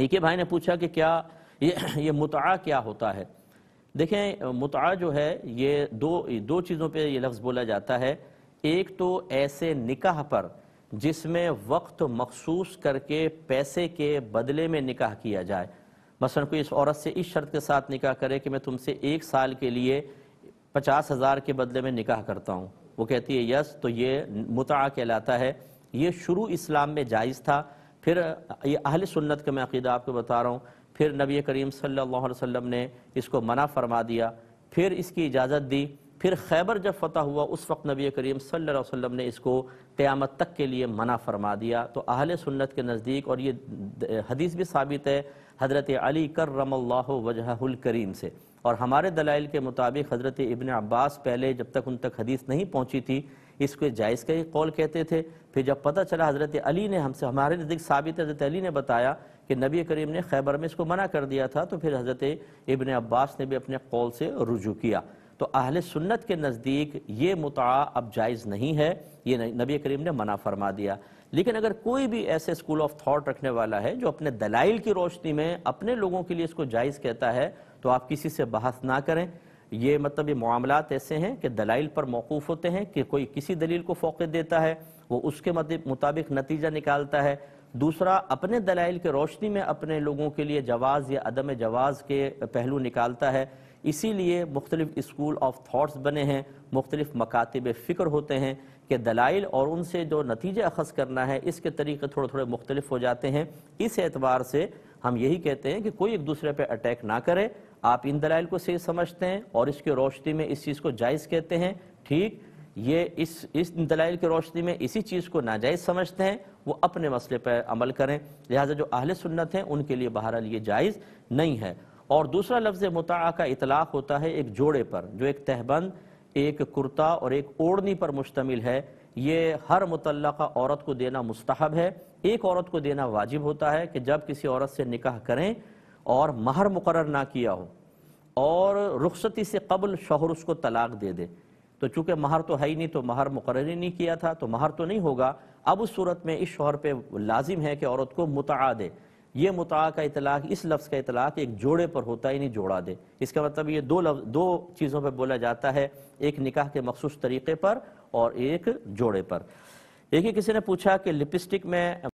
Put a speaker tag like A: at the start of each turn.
A: एक भाई ने पूछा कि क्या ये ये मुता क्या होता है देखें मुता जो है ये दो दो चीज़ों पे ये लफ्ज़ बोला जाता है एक तो ऐसे निकाह पर जिसमें वक्त मखसूस करके पैसे के बदले में निकाह किया जाए मसलन कोई इस औरत से इस शर्त के साथ निकाह करे कि मैं तुमसे एक साल के लिए पचास हज़ार के बदले में निकाह करता हूँ वो कहती है यस तो ये मुता कहलाता है ये शुरू इस्लाम में जायज़ था फिर ये अहल सुन्नत का मैं अकीदा आपको बता रहा हूँ फिर नबी करीम सल्लल्लाहु अलैहि वसल्लम ने इसको मना फरमा दिया फिर इसकी इजाज़त दी फिर खैबर जब फतह हुआ उस वक्त नबी करीम सल्लल्लाहु अलैहि वसल्लम ने इसको क़्यामत तक के लिए मना फरमा दिया तो अहल सुन्नत के नज़दीक और ये हदीस भी साबित है हज़रत अली करम वजहुल करीम से और हमारे दलाइल के मुताबिक हज़रत इबन अब्बास पहले जब तक उन तक हदीस नहीं पहुँची थी इसको जायज़ का ही कौल कहते थे फिर जब पता चला हज़रत अली ने हमसे हमारे नज़दीक साबित हज़रत अली ने बताया कि नबी करीम ने खैबर में इसको मना कर दिया था तो फिर हज़रत इबन अब्बास ने भी अपने कौल से रुजू किया तो अहल सुन्नत के नज़दीक ये मुता अब जायज़ नहीं है ये नबी करीम ने मना फरमा दिया लेकिन अगर कोई भी ऐसे स्कूल ऑफ थाट रखने वाला है जो अपने दलाइल की रोशनी में अपने लोगों के लिए इसको जायज़ कहता है तो आप किसी से बहस ना करें ये मतलब ये मामला ऐसे हैं कि दलाइल पर मौकूफ़ होते हैं कि कोई किसी दलील को फ़ौक़त देता है वो उसके मुताबिक नतीजा निकालता है दूसरा अपने दलाइल के रोशनी में अपने लोगों के लिए जवाज़ या अदम जवाज़ के पहलू निकालता है इसीलिए मुख्तलिफ स्कूल ऑफ थाट्स बने हैं मुख्तलिफ मकातब फ़िक्र होते हैं कि दलाइल और उनसे जो नतीजे अखज़ करना है इसके तरीके थोड़े थोड़े मुख्तलिफ हो जाते हैं इस एतबार से हम यही कहते हैं कि कोई एक दूसरे पर अटैक ना करे आप इन दलाइल को सही समझते हैं और इसकी रोशनी में इस चीज़ को जायज़ कहते हैं ठीक ये इस इस दलाइल की रोशनी में इसी चीज़ को नाजायज़ समझते हैं वो अपने मसले पर अमल करें लिहाजा जो अहल सुन्नत हैं उनके लिए बहरहाल ये जायज़ नहीं है और दूसरा लफ्ज़ मुता का इतलाक़ होता है एक जोड़े पर जो एक तहबंद एक कुर्ता और एक ओढ़नी पर मुश्तमिल है ये हर मुतल औरत को देना मुस्तहब है एक औरत को देना वाजिब होता है कि जब किसी औरत से निकाह करें और महर मुकर ना किया हो और रुखसती से कबल शोहर उसको तलाक दे दे तो चूंकि महर तो है ही नहीं तो महर मुकर नहीं किया था तो महर तो नहीं होगा अब उस सूरत में इस शोहर पे लाजिम है कि औरत को मुता दे ये मुता का इतलाक इस लफ्ज़ का इतलाक एक जोड़े पर होता है नहीं जोड़ा दे इसका मतलब ये दो लफ्ज दो चीज़ों पर बोला जाता है एक निकाह के मखसूस तरीक़े पर और एक जोड़े पर देखिए किसी ने पूछा कि लिपस्टिक में